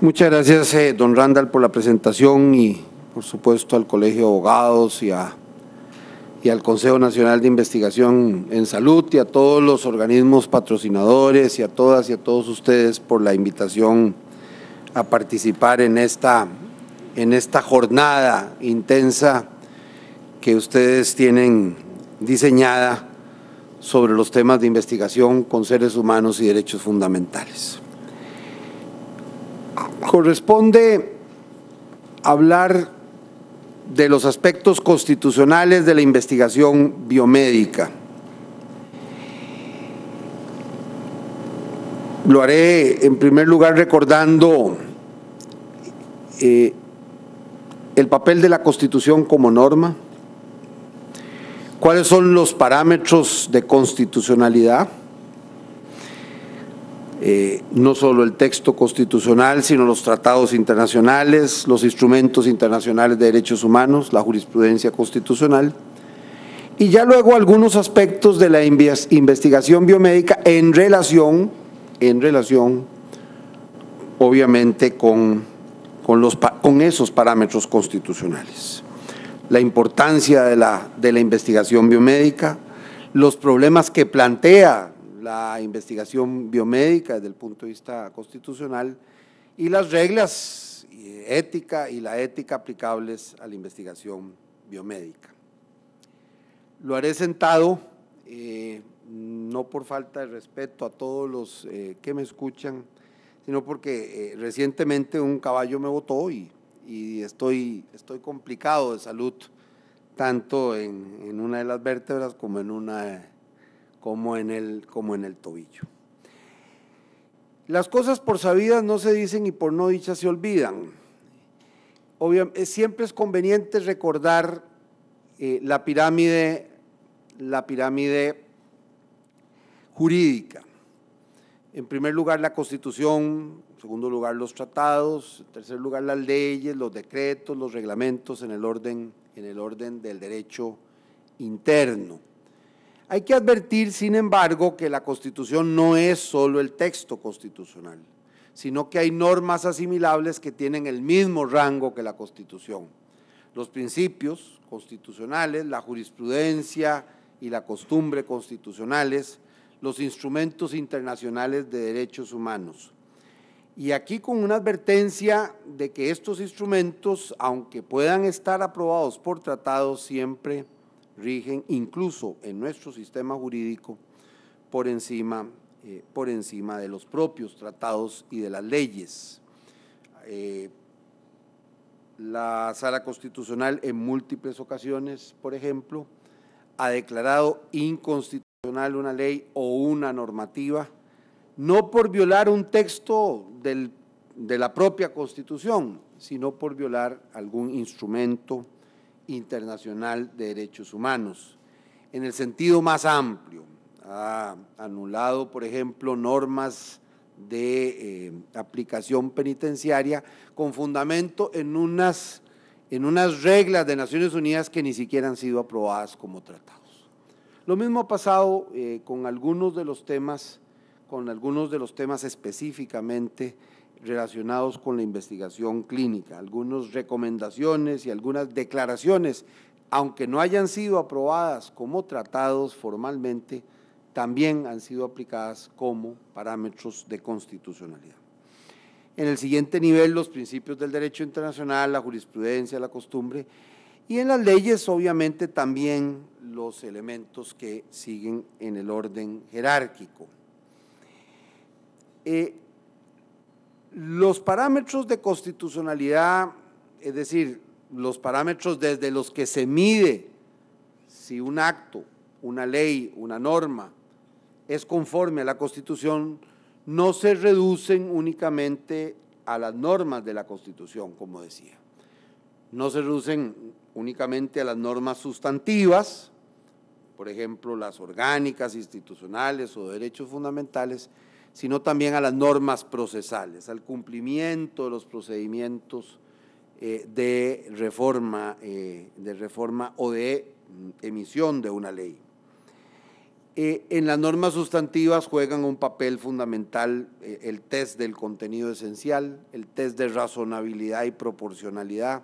Muchas gracias, eh, don Randall, por la presentación y, por supuesto, al Colegio de Abogados y, a, y al Consejo Nacional de Investigación en Salud y a todos los organismos patrocinadores y a todas y a todos ustedes por la invitación a participar en esta, en esta jornada intensa que ustedes tienen diseñada sobre los temas de investigación con seres humanos y derechos fundamentales corresponde hablar de los aspectos constitucionales de la investigación biomédica. Lo haré en primer lugar recordando eh, el papel de la Constitución como norma, cuáles son los parámetros de constitucionalidad, eh, no solo el texto constitucional, sino los tratados internacionales, los instrumentos internacionales de derechos humanos, la jurisprudencia constitucional, y ya luego algunos aspectos de la investigación biomédica en relación, en relación obviamente con, con esos parámetros constitucionales. La importancia la, de la investigación biomédica, los problemas que plantea la investigación biomédica desde el punto de vista constitucional y las reglas ética y la ética aplicables a la investigación biomédica. Lo haré sentado, eh, no por falta de respeto a todos los eh, que me escuchan, sino porque eh, recientemente un caballo me botó y, estoy, estoy complicado de salud, tanto en, en, una de las vértebras como en una como en el, como en el tobillo. Las cosas por sabidas no se dicen y por no dichas se olvidan. Eh, siempre es conveniente recordar eh, la pirámide, la pirámide jurídica. En primer lugar, la Constitución, en segundo lugar, los tratados, en tercer lugar, las leyes, los decretos, los reglamentos en orden, en el orden del derecho interno. Hay que advertir, sin embargo, que la Constitución no es solo el texto constitucional, sino que hay normas asimilables que tienen el mismo rango que la Constitución. Los principios constitucionales, la jurisprudencia y la costumbre constitucionales, los instrumentos internacionales de derechos humanos. Y aquí con una advertencia de que estos instrumentos, aunque puedan estar aprobados por tratados, siempre rigen incluso en nuestro sistema jurídico por encima, eh, por encima de los propios tratados y de las leyes. Eh, la Sala Constitucional en múltiples ocasiones, por ejemplo, ha declarado inconstitucional una ley o una normativa, no por violar un texto de la propia Constitución, sino por violar algún instrumento Internacional de Derechos Humanos, en el sentido más amplio. Ha anulado, por ejemplo, normas de eh, aplicación penitenciaria con fundamento en unas, en unas reglas de Naciones Unidas que ni siquiera han sido aprobadas como tratados. Lo mismo ha pasado eh, con algunos de los temas, con algunos de los temas específicamente relacionados con la investigación clínica, algunas recomendaciones y algunas declaraciones, aunque no hayan sido aprobadas como tratados formalmente, también han sido aplicadas como parámetros de constitucionalidad. En el siguiente nivel, los principios del derecho internacional, la jurisprudencia, la costumbre, y en las leyes, obviamente, también los elementos que siguen en el orden jerárquico. Eh, los parámetros de constitucionalidad, es decir, los parámetros desde los que se mide si un acto, una ley, una norma es conforme a la Constitución, no se reducen únicamente a las normas de la Constitución, como decía. No se reducen únicamente a las normas sustantivas, por ejemplo, las orgánicas, institucionales o derechos fundamentales, sino también a las normas procesales, al cumplimiento de los procedimientos eh, de, reforma, eh, de reforma o de mm, emisión de una ley. Eh, en las normas sustantivas juegan un papel fundamental el test del contenido esencial, el test de razonabilidad y proporcionalidad,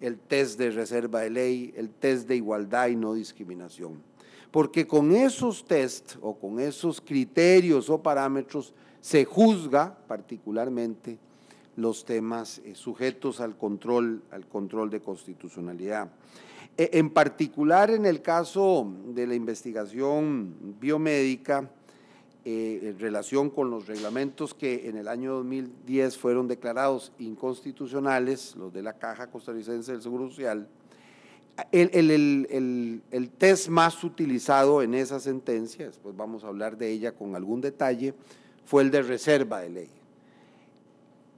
el test de reserva de ley, el test de igualdad y no discriminación porque con esos test o con esos criterios o parámetros se juzga particularmente los temas eh, sujetos al control, de constitucionalidad. E, en particular, en el caso de la investigación biomédica, eh, en relación con los reglamentos que en el año 2010 fueron declarados inconstitucionales, los de la Caja Costarricense del Seguro Social, el, test más utilizado en esa sentencia, después vamos a hablar de ella con algún detalle, fue el de reserva de ley.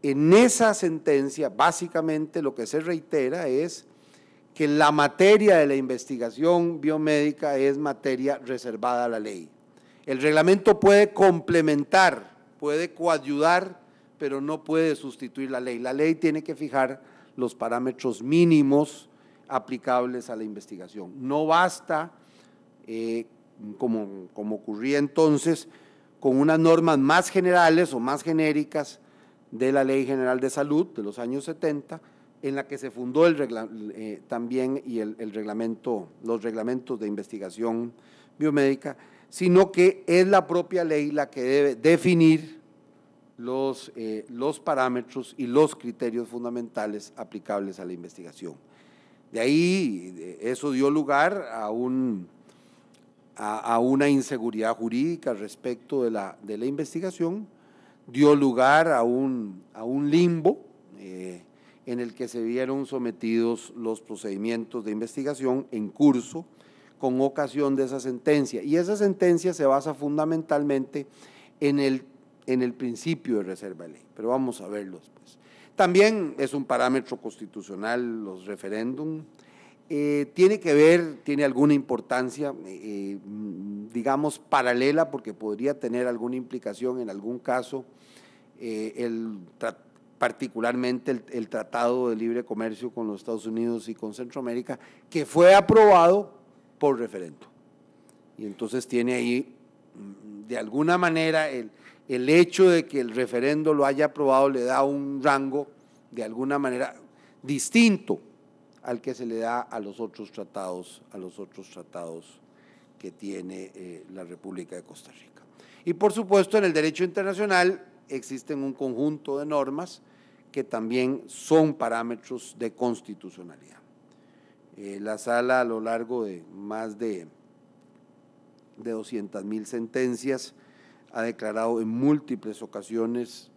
En esa sentencia, básicamente lo que se reitera es que la materia de la investigación biomédica es materia reservada a la ley. El reglamento puede complementar, puede coayudar, pero no puede sustituir la ley. La ley tiene que fijar los parámetros mínimos aplicables a la investigación. No basta, eh, como, ocurría entonces, con unas normas más generales o más genéricas de la Ley General de Salud de los años 70, en la que se fundó el eh, también y el, reglamento, los reglamentos de investigación biomédica, sino que es la propia ley la que debe definir los, eh, los parámetros y los criterios fundamentales aplicables a la investigación. De ahí eso dio lugar a, un, a, una inseguridad jurídica respecto de la, de la investigación, dio lugar a un, a un limbo eh, en el que se vieron sometidos los procedimientos de investigación en curso con ocasión de esa sentencia. Y esa sentencia se basa fundamentalmente en el, en el principio de reserva de ley, pero vamos a verlo después. También es un parámetro constitucional los referéndum. Eh, tiene que ver, tiene alguna importancia, eh, mm, digamos, paralela, porque podría tener alguna implicación en algún caso, eh, particularmente el, Tratado de Libre Comercio con los Estados Unidos y con Centroamérica, que fue aprobado por referendo. Y entonces tiene ahí, mm, de alguna manera, el, el hecho de que el referendo lo haya aprobado le da un rango de alguna manera distinto al que se le da a los otros tratados, a los otros tratados que tiene eh, la República de Costa Rica. Y por supuesto, en el derecho internacional existen un conjunto de normas que también son parámetros de constitucionalidad. Eh, la sala a lo largo de más de, de mil sentencias ha declarado en múltiples ocasiones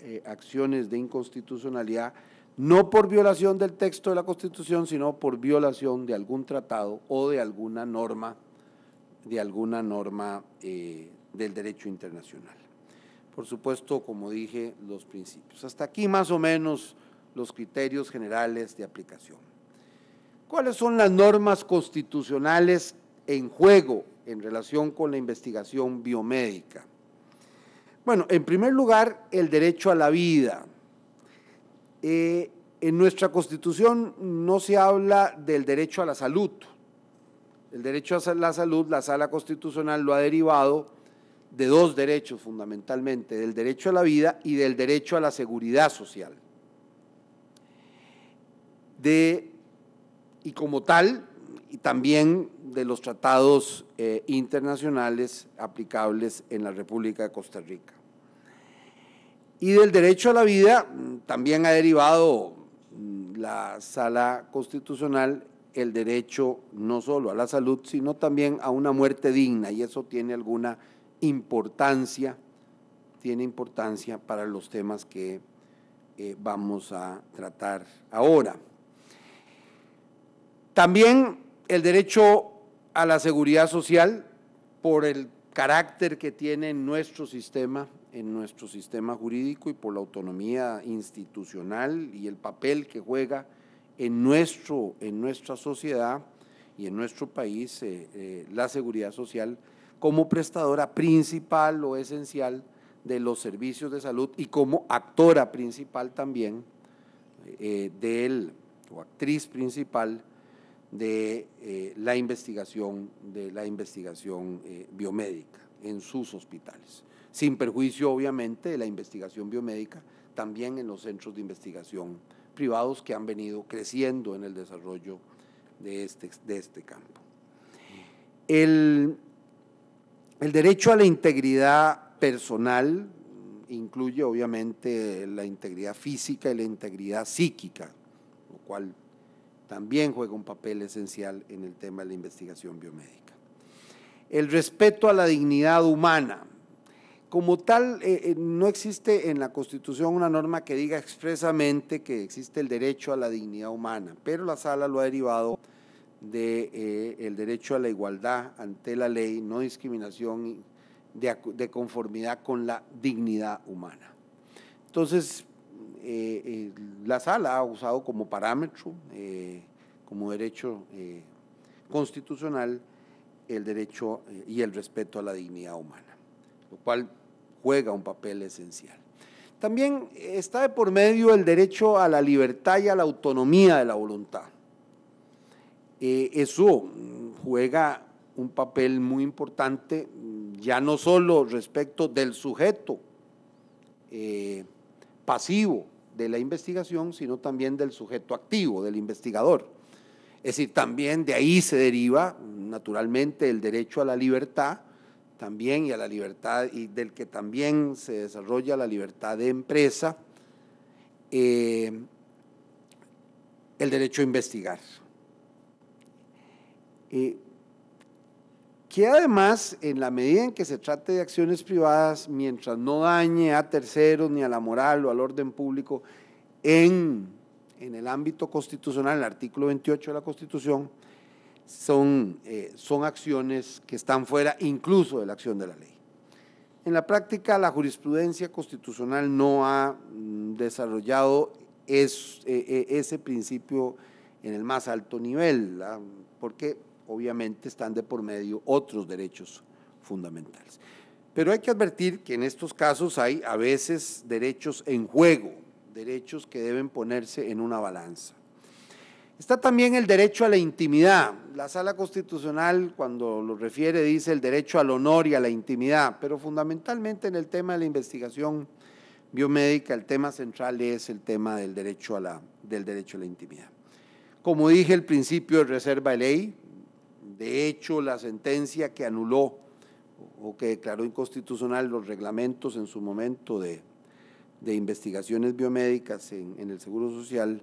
eh, acciones de inconstitucionalidad, no por violación del texto de la Constitución, sino por violación de algún tratado o de alguna norma, de alguna norma eh, del derecho internacional. Por supuesto, como dije, los principios. Hasta aquí más o menos los criterios generales de aplicación. ¿Cuáles son las normas constitucionales en juego en relación con la investigación biomédica? Bueno, en primer lugar, el derecho a la vida. Eh, en nuestra constitución no se habla del derecho a la salud. El derecho a la salud, la sala constitucional lo ha derivado de dos derechos fundamentalmente, del derecho a la vida y del derecho a la seguridad social. De, y como tal, y también de los tratados eh, internacionales aplicables en la República de Costa Rica. Y del derecho a la vida también ha derivado mm, la sala constitucional el derecho no solo a la salud, sino también a una muerte digna, y eso tiene alguna importancia, tiene importancia para los temas que eh, vamos a tratar ahora. También el derecho a la seguridad social por el carácter que tiene nuestro sistema en nuestro sistema jurídico y por la autonomía institucional y el papel que juega en, nuestro, en nuestra sociedad y en nuestro país eh, eh, la seguridad social como prestadora principal o esencial de los servicios de salud y como actora principal también eh, de él, o actriz principal de la investigación de la investigación biomédica en sus hospitales sin perjuicio obviamente de la investigación biomédica también en los centros de investigación privados que han venido creciendo en el desarrollo de este, de este campo. El, el derecho a la integridad personal incluye obviamente la integridad física y la integridad psíquica, lo cual también juega un papel esencial en el tema de la investigación biomédica. El respeto a la dignidad humana, como tal, eh, eh, no existe en la Constitución una norma que diga expresamente que existe el derecho a la dignidad humana, pero la sala lo ha derivado del eh, derecho a la igualdad ante la ley, no discriminación de, conformidad con la dignidad humana. Entonces, la sala ha usado como parámetro, como derecho constitucional, el derecho y el respeto a la dignidad humana cual juega un papel esencial. También está de por medio el derecho a la libertad y a la autonomía de la voluntad. Eh, eso juega un papel muy importante, ya no solo respecto del sujeto eh, pasivo de la investigación, sino también del sujeto activo, del investigador. Es decir, también de ahí se deriva naturalmente el derecho a la libertad también y a la libertad y del que también se desarrolla la libertad de empresa, eh, el derecho a investigar. que además, en la medida en que se trate de acciones privadas, mientras no dañe a terceros ni a la moral o al orden público, en, en el ámbito constitucional, el artículo 28 de la Constitución, son, eh, son acciones que están fuera incluso de la acción de la ley. En la práctica, la jurisprudencia constitucional no ha mm, desarrollado e, e, ese principio en el más alto nivel, porque obviamente están de por medio otros derechos fundamentales. Pero hay que advertir que en estos casos hay a veces derechos en juego, derechos que deben ponerse en una balanza. Está también el derecho a la intimidad. La sala constitucional cuando lo refiere dice el derecho al honor y a la intimidad, pero fundamentalmente en el tema de la investigación biomédica el tema central es el tema del derecho a la, del derecho a la intimidad. Como dije, el principio de reserva de ley, de hecho la sentencia que anuló o que declaró inconstitucional los reglamentos en su momento de, investigaciones biomédicas en, en el Seguro Social,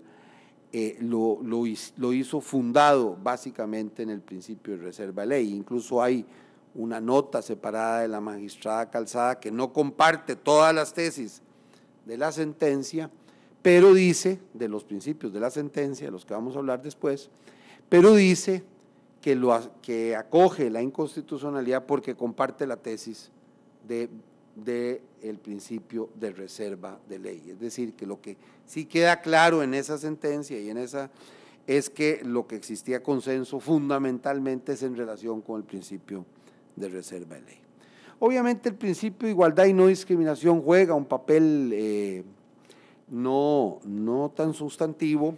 eh, lo, lo, hizo fundado básicamente en el principio de reserva de ley. Incluso hay una nota separada de la magistrada Calzada que no comparte todas las tesis de la sentencia, pero dice, de los principios de la sentencia, de los que vamos a hablar después, pero dice que, lo, que acoge la inconstitucionalidad porque comparte la tesis de del principio de reserva de ley. Es decir, que lo que sí queda claro en esa sentencia y en esa es que lo que existía consenso fundamentalmente es en relación con el principio de reserva de ley. Obviamente el principio de igualdad y no discriminación juega un papel eh, no, tan sustantivo,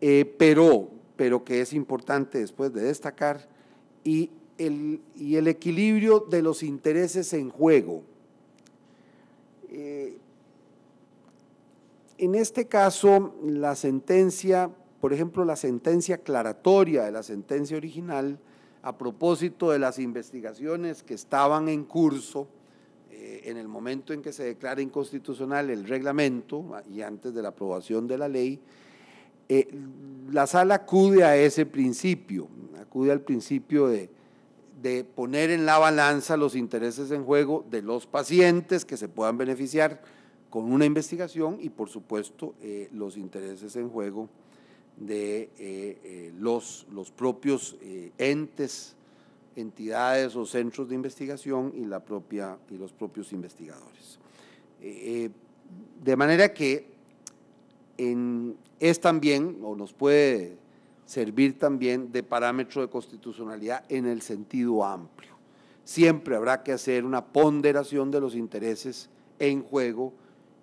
eh, pero, pero que es importante después de destacar, y y el equilibrio de los intereses en juego eh, en este caso, la sentencia, por ejemplo, la sentencia aclaratoria de la sentencia original, a propósito de las investigaciones que estaban en curso eh, en el momento en que se declara inconstitucional el reglamento ah, y antes de la aprobación de la ley, eh, la sala acude a ese principio, acude al principio de, de poner en la balanza los intereses en juego de los pacientes que se puedan beneficiar con una investigación y, por supuesto, eh, los intereses en juego de eh, eh, los, los, propios entes, entidades o centros de investigación y, la propia, y los propios investigadores. de manera que es también, o nos puede servir también de parámetro de constitucionalidad en el sentido amplio. Siempre habrá que hacer una ponderación de los intereses en juego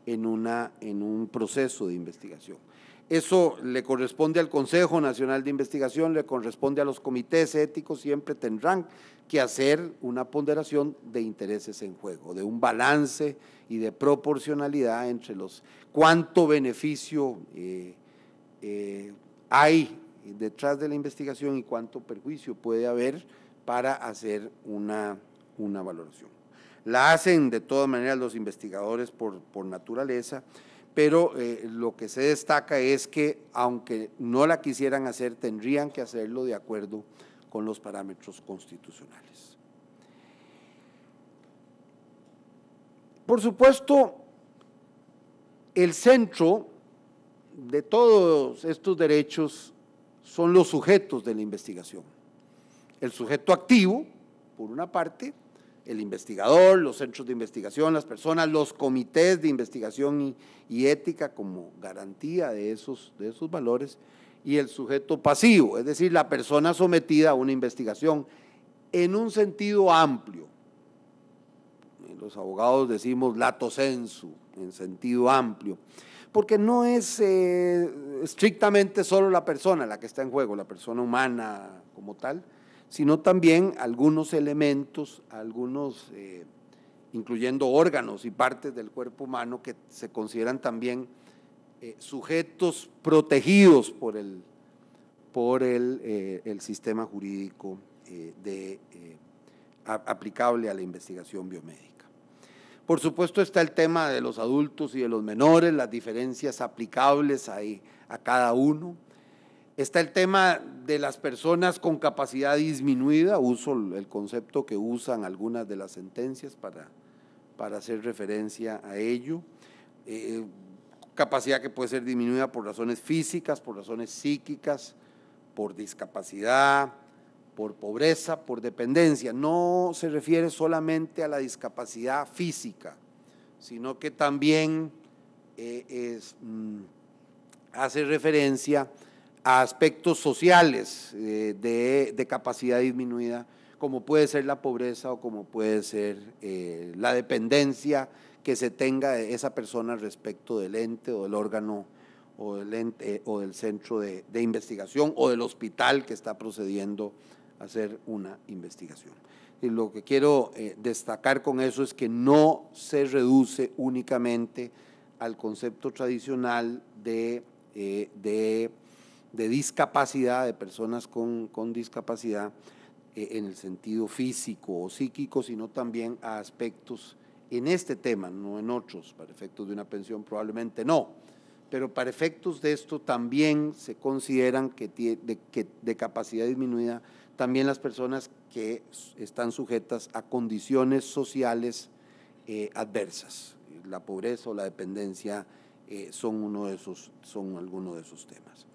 en, una, en un proceso de investigación. Eso le corresponde al Consejo Nacional de Investigación, le corresponde a los comités éticos, siempre tendrán que hacer una ponderación de intereses en juego, de un balance y de proporcionalidad entre los cuánto beneficio eh, eh, hay detrás de la investigación y cuánto perjuicio puede haber para hacer una, una valoración. La hacen de todas maneras los investigadores por, naturaleza, pero eh, lo que se destaca es que aunque no la quisieran hacer, tendrían que hacerlo de acuerdo con los parámetros constitucionales. Por supuesto, el centro de todos estos derechos son los sujetos de la investigación. El sujeto activo, por una parte, el investigador, los centros de investigación, las personas, los comités de investigación y, ética como garantía de esos, de esos valores, y el sujeto pasivo, es decir, la persona sometida a una investigación en un sentido amplio. Los abogados decimos lato sensu, en sentido amplio, porque no es eh, estrictamente solo la persona la que está en juego, la persona humana como tal, sino también algunos elementos, algunos, eh, incluyendo órganos y partes del cuerpo humano que se consideran también eh, sujetos protegidos por el, por el, eh, sistema jurídico de, aplicable a la investigación biomédica. Por supuesto está el tema de los adultos y de los menores, las diferencias aplicables ahí a cada uno. Está el tema de las personas con capacidad disminuida, uso el concepto que usan algunas de las sentencias para, para hacer referencia a ello. Eh, capacidad que puede ser disminuida por razones físicas, por razones psíquicas, por discapacidad, por pobreza, por dependencia. No se refiere solamente a la discapacidad física, sino que también eh, es... Mm, hace referencia a aspectos sociales eh, de, capacidad disminuida, como puede ser la pobreza o como puede ser eh, la dependencia que se tenga de esa persona respecto del ente o del órgano o del, eh, o del centro de, investigación o del hospital que está procediendo a hacer una investigación. Y lo que quiero destacar con eso es que no se reduce únicamente al concepto tradicional de eh, de, discapacidad, de personas con, discapacidad eh, en el sentido físico o psíquico, sino también a aspectos en este tema, no en otros, para efectos de una pensión probablemente no, pero para efectos de esto también se consideran que, de, que de capacidad disminuida también las personas que están sujetas a condiciones sociales eh, adversas, la pobreza o la dependencia eh, son, uno de esos, son algunos de esos temas.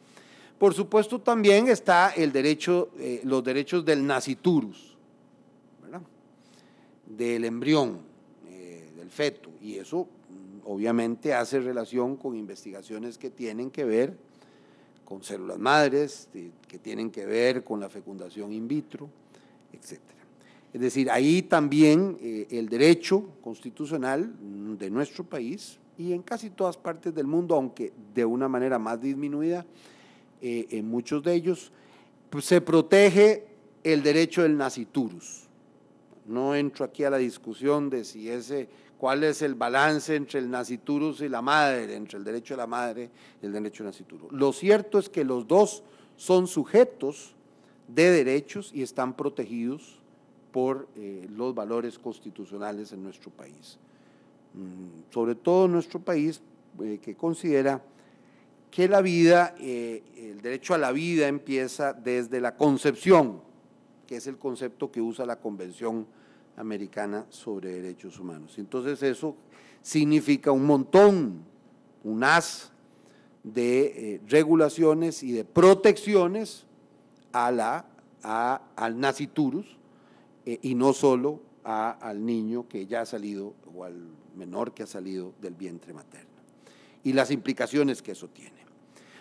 Por supuesto también está el derecho, eh, los derechos del naciturus, del embrión, eh, del feto, y eso mm, obviamente hace relación con investigaciones que tienen que ver con células madres, que tienen que ver con la fecundación in vitro, etc. Es decir, ahí también el derecho constitucional de nuestro país y en casi todas partes del mundo, aunque de una manera más disminuida eh, en muchos de ellos, pues, se protege el derecho del naciturus. No entro aquí a la discusión de si ese, cuál es el balance entre el naciturus y la madre, entre el derecho de la madre y el derecho del naciturus. Lo cierto es que los dos son sujetos de derechos y están protegidos por eh, los valores constitucionales en nuestro país. Mm, sobre todo nuestro país, eh, que considera que la vida, eh, el derecho a la vida empieza desde la concepción, que es el concepto que usa la Convención Americana sobre Derechos Humanos. Entonces eso significa un montón, un as de eh, regulaciones y de protecciones a la, al naciturus y no solo al niño que ya ha salido o al menor que ha salido del vientre materno y las implicaciones que eso tiene.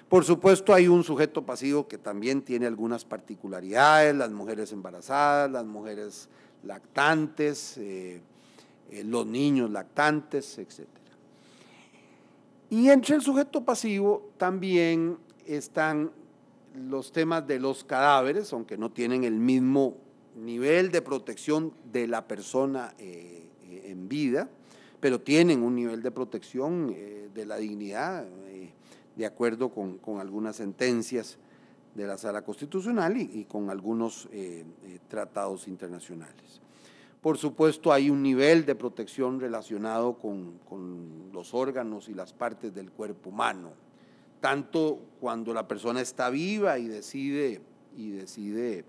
Por supuesto, hay un sujeto pasivo que también tiene algunas particularidades, las mujeres embarazadas, las mujeres lactantes, eh, eh, los niños lactantes, etc. Y entre el sujeto pasivo también están los temas de los cadáveres, aunque no tienen el mismo nivel de protección de la persona eh, en vida pero tienen un nivel de protección eh, de la dignidad eh, de acuerdo con, algunas sentencias de la Sala Constitucional y, con algunos eh, tratados internacionales. Por supuesto, hay un nivel de protección relacionado con, los órganos y las partes del cuerpo humano, tanto cuando la persona está viva y decide, y decide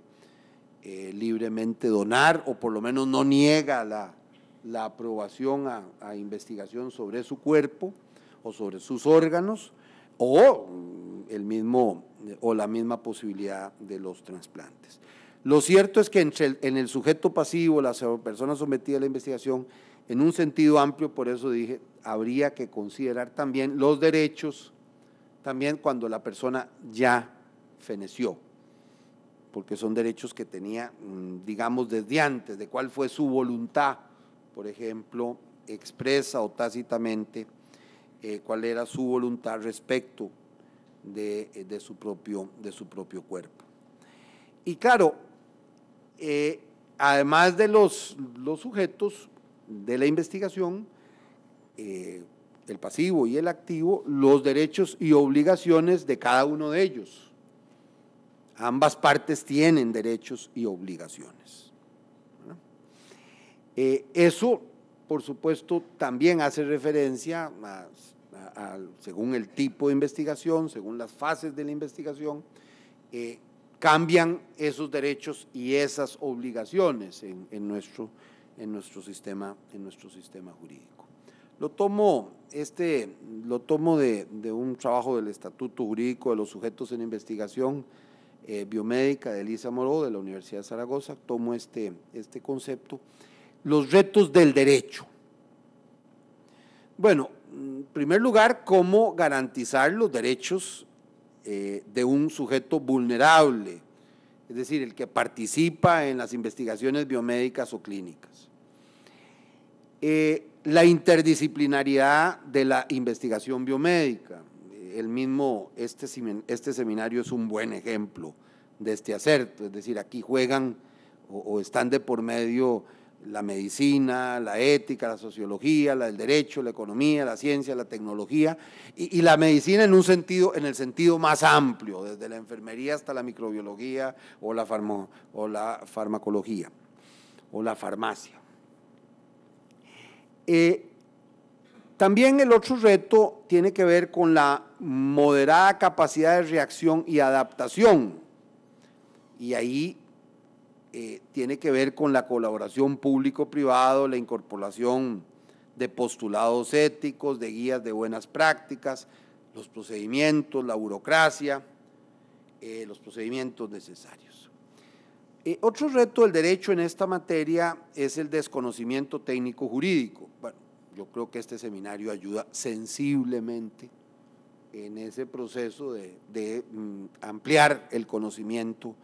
libremente donar o por lo menos no niega la, la aprobación a, investigación sobre su cuerpo o sobre sus órganos o el mismo o la misma posibilidad de los trasplantes. Lo cierto es que entre en el sujeto pasivo, la persona sometida a la investigación, en un sentido amplio, por eso dije, habría que considerar también los derechos, también cuando la persona ya feneció, porque son derechos que tenía, mm, digamos, desde antes, de cuál fue su voluntad por ejemplo, expresa o tácitamente eh, cuál era su voluntad respecto eh, de, su, propio, de su propio cuerpo. Y claro, eh, además de los, sujetos de la investigación, el pasivo y el activo, los derechos y obligaciones de cada uno de ellos. Ambas partes tienen derechos y obligaciones. Eh, eso, por supuesto, también hace referencia, según el tipo de investigación, según las fases de la investigación, eh, cambian esos derechos y esas obligaciones en, nuestro, sistema, en nuestro sistema jurídico. Lo tomo, este, lo tomo de, un trabajo del Estatuto Jurídico de los Sujetos en Investigación eh, Biomédica de Elisa Moró de la Universidad de Zaragoza, tomo este, este concepto los retos del derecho. Bueno, en primer lugar, cómo garantizar los derechos eh, de un sujeto vulnerable, es decir, el que participa en las investigaciones biomédicas o clínicas. Eh, la interdisciplinariedad de la investigación biomédica. El mismo, este, este, seminario es un buen ejemplo de este acerto, es decir, aquí juegan o, o están de por medio la medicina, la ética, la sociología, la, del derecho, la economía, la ciencia, la tecnología y, la medicina en un sentido, en el sentido más amplio, desde la enfermería hasta la microbiología o la, o la farmacología o la farmacia. Eh, también el otro reto tiene que ver con la moderada capacidad de reacción y adaptación. Y ahí eh, tiene que ver con la colaboración público-privado, la incorporación de postulados éticos, de guías de buenas prácticas, los procedimientos, la burocracia, eh, los procedimientos necesarios. Eh, otro reto del derecho en esta materia es el desconocimiento técnico jurídico. Bueno, yo creo que este seminario ayuda sensiblemente en ese proceso de, mm, ampliar el conocimiento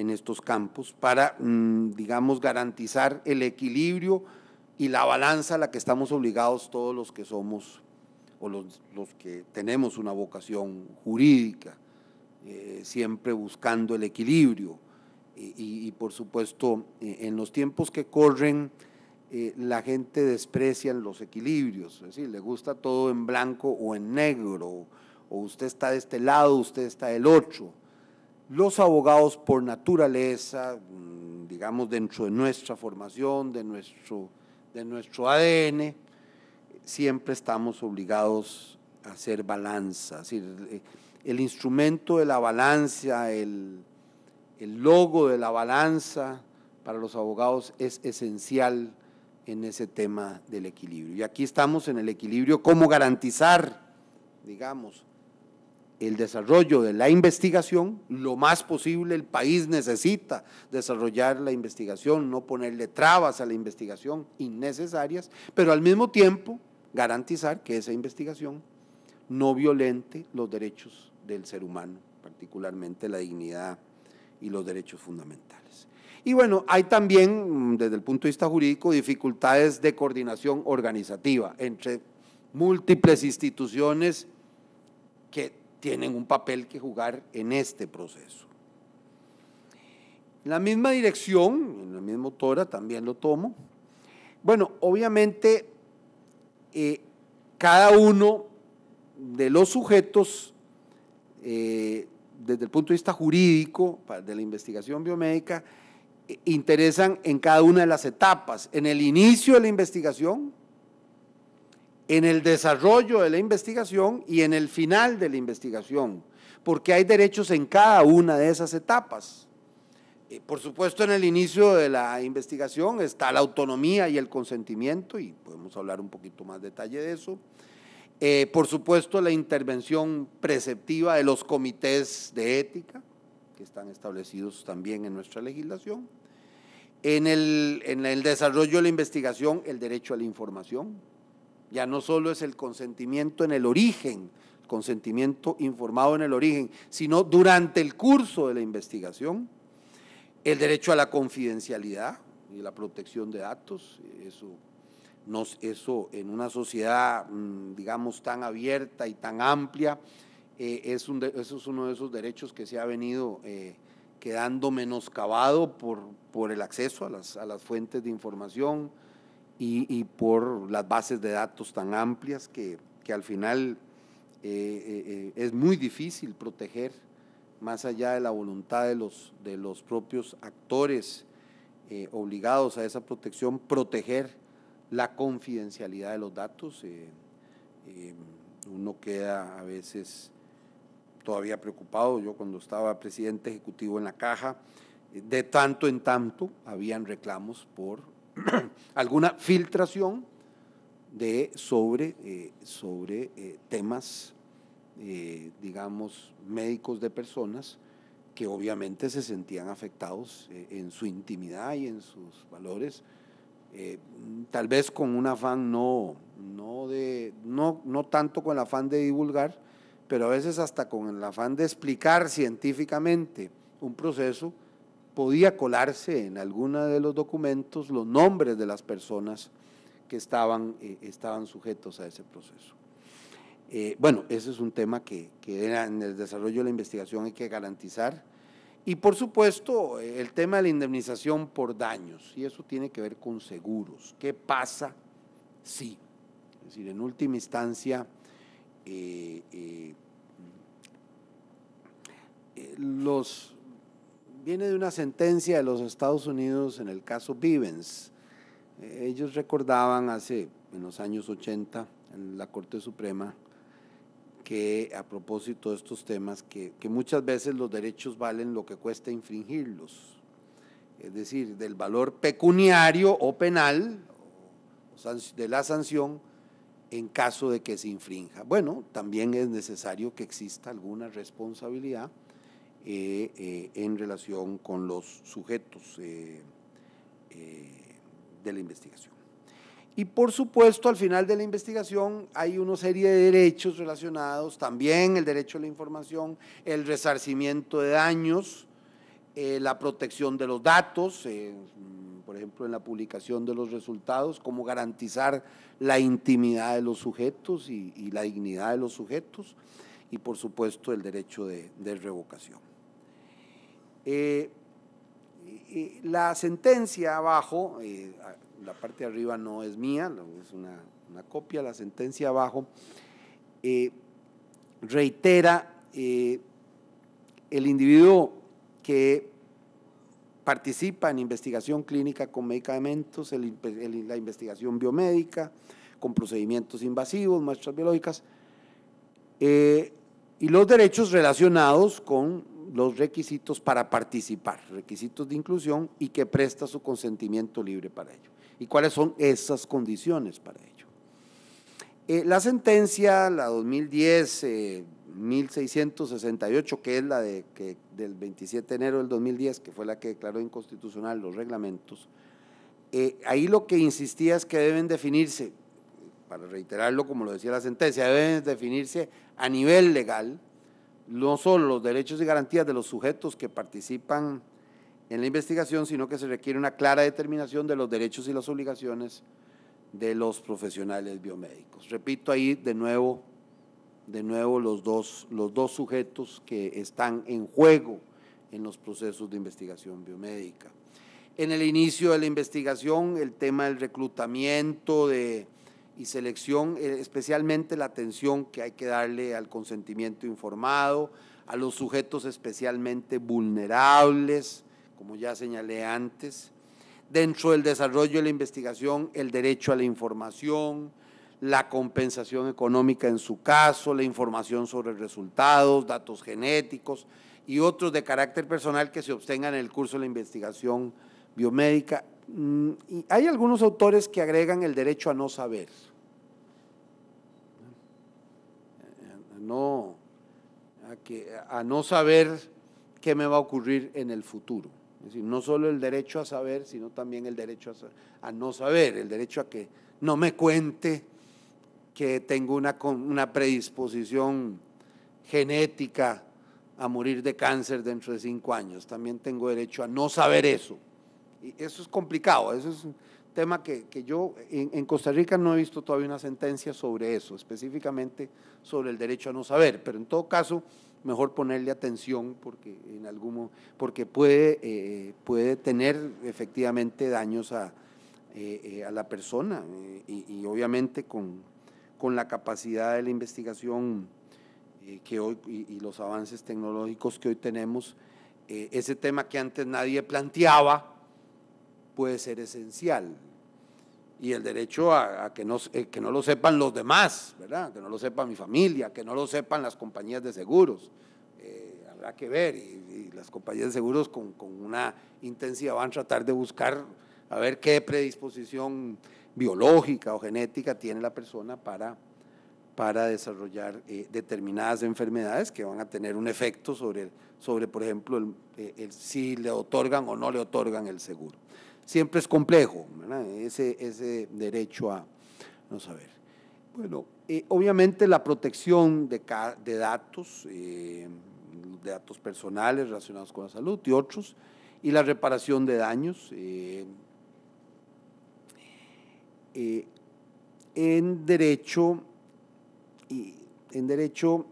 en estos campos para, mm, digamos, garantizar el equilibrio y la balanza a la que estamos obligados todos los que somos o los, que tenemos una vocación jurídica, eh, siempre buscando el equilibrio. Y, por supuesto, eh, en los tiempos que corren, eh, la gente desprecia los equilibrios, es decir, le gusta todo en blanco o en negro, o usted está de este lado, usted está del otro los abogados por naturaleza, mm, digamos dentro de nuestra formación, de nuestro, de nuestro ADN, siempre estamos obligados a hacer balanza. Eh, el instrumento de la balanza, el, el logo de la balanza para los abogados es esencial en ese tema del equilibrio. Y aquí estamos en el equilibrio, cómo garantizar, digamos, el desarrollo de la investigación, lo más posible el país necesita desarrollar la investigación, no ponerle trabas a la investigación innecesarias, pero al mismo tiempo garantizar que esa investigación no violente los derechos del ser humano, particularmente la dignidad y los derechos fundamentales. Y bueno, hay también, mm, desde el punto de vista jurídico, dificultades de coordinación organizativa entre múltiples instituciones que tienen un papel que jugar en este proceso. En la misma dirección, en la misma autora también lo tomo. Bueno, obviamente eh, cada uno de los sujetos, eh, desde el punto de vista jurídico, de la investigación biomédica, eh, interesan en cada una de las etapas. En el inicio de la investigación, en el desarrollo de la investigación y en el final de la investigación, porque hay derechos en cada una de esas etapas. Eh, por supuesto, en el inicio de la investigación está la autonomía y el consentimiento, y podemos hablar un poquito más detalle de eso. Eh, por supuesto, la intervención preceptiva de los comités de ética, que están establecidos también en nuestra legislación. en el desarrollo de la investigación, el derecho a la información, ya no solo es el consentimiento en el origen, consentimiento informado en el origen, sino durante el curso de la investigación, el derecho a la confidencialidad y la protección de datos, eso, en una sociedad, mm, digamos, tan abierta y tan amplia, eh, es, eso es uno de esos derechos que se ha venido eh, quedando menoscabado por, el acceso a las fuentes de información, y, por las bases de datos tan amplias que, al final eh, eh, eh, es muy difícil proteger más allá de la voluntad de los, de los propios actores obligados a esa protección, proteger la confidencialidad de los datos. uno queda a veces todavía preocupado, yo cuando estaba presidente ejecutivo en la caja, de tanto en tanto habían reclamos por alguna filtración de, sobre, eh, sobre eh, temas, eh, digamos, médicos de personas que obviamente se sentían afectados en su intimidad y en sus valores, tal vez con un afán no, no, de, no, no tanto con el afán de divulgar, pero a veces hasta con el afán de explicar científicamente un proceso podía colarse en alguno de los documentos los nombres de las personas que estaban, eh, estaban sujetos a ese proceso. Eh, bueno, ese es un tema que, en el desarrollo de la investigación hay que garantizar. Y por supuesto, eh, el tema de la indemnización por daños, y eso tiene que ver con seguros. ¿Qué pasa si? Es decir, en última instancia, los, viene de una sentencia de los Estados Unidos en el caso Vivens. Eh, ellos recordaban hace, en los años 80, en la Corte Suprema, que a propósito de estos temas, que, que muchas veces los derechos valen lo que cuesta infringirlos. Es decir, del valor pecuniario o penal de la sanción en caso de que se infrinja. Bueno, también es necesario que exista alguna responsabilidad eh, eh, en relación con los sujetos eh, de la investigación. Y por supuesto, al final de la investigación hay una serie de derechos relacionados, también el derecho a la información, el resarcimiento de daños, la protección de los datos, por ejemplo, en la publicación de los resultados, cómo garantizar la intimidad de los sujetos y, la dignidad de los sujetos, y por supuesto el derecho de revocación. Eh, la sentencia abajo, eh, la parte de arriba no es mía, es una, copia, la sentencia abajo, eh, reitera el individuo que participa en investigación clínica con medicamentos, la investigación biomédica, con procedimientos invasivos, muestras biológicas, y los derechos relacionados con los requisitos para participar, requisitos de inclusión y que presta su consentimiento libre para ello. ¿Y cuáles son esas condiciones para ello? Eh, la sentencia, la 2010, 1668, eh, que es la de, que, del 27 de enero del 2010, que fue la que declaró inconstitucional los reglamentos, eh, ahí lo que insistía es que deben definirse, para reiterarlo como lo decía la sentencia, deben definirse a nivel legal no solo los derechos y garantías de los sujetos que participan en la investigación, sino que se requiere una clara determinación de los derechos y las obligaciones de los profesionales biomédicos. Repito ahí de nuevo, de nuevo los dos, los dos sujetos que están en juego en los procesos de investigación biomédica. En el inicio de la investigación, el tema del reclutamiento de y selección, eh, especialmente la atención que hay que darle al consentimiento informado, a los sujetos especialmente vulnerables, como ya señalé antes. Dentro del desarrollo de la investigación, el derecho a la información, la compensación económica en su caso, la información sobre resultados, datos genéticos y otros de carácter personal que se obtengan en el curso de la investigación biomédica Mm, y hay algunos autores que agregan el derecho a no saber. No, a, no saber qué me va a ocurrir en el futuro. Es decir, no solo el derecho a saber, sino también el derecho a, no saber, el derecho a que no me cuente que tengo una predisposición genética a morir de cáncer dentro de cinco años. También tengo derecho a no saber eso. Y eso es complicado, eso es un tema que, yo en, Costa Rica no he visto todavía una sentencia sobre eso, específicamente sobre el derecho a no saber, pero en todo caso mejor ponerle atención porque en porque puede eh, puede tener efectivamente daños a, eh, eh, la persona y, obviamente con, la capacidad de la investigación que y, los avances tecnológicos que hoy tenemos ese tema que antes nadie planteaba puede ser esencial. Y el derecho a, que, no, que no lo sepan los demás, ¿verdad? Que no lo sepa mi familia, que no lo sepan las compañías de seguros. Eh, habrá que ver, y, las compañías de seguros con, una intensidad van a tratar de buscar a ver qué predisposición biológica o genética tiene la persona para, para desarrollar eh, determinadas enfermedades que van a tener un efecto sobre, sobre por ejemplo, el, eh, si le otorgan o no le otorgan el seguro siempre es complejo, Ese, derecho a no saber. Bueno, eh, obviamente la protección de, de datos, eh, de datos personales relacionados con la salud y otros, y la reparación de daños. Eh, en derecho, y en derecho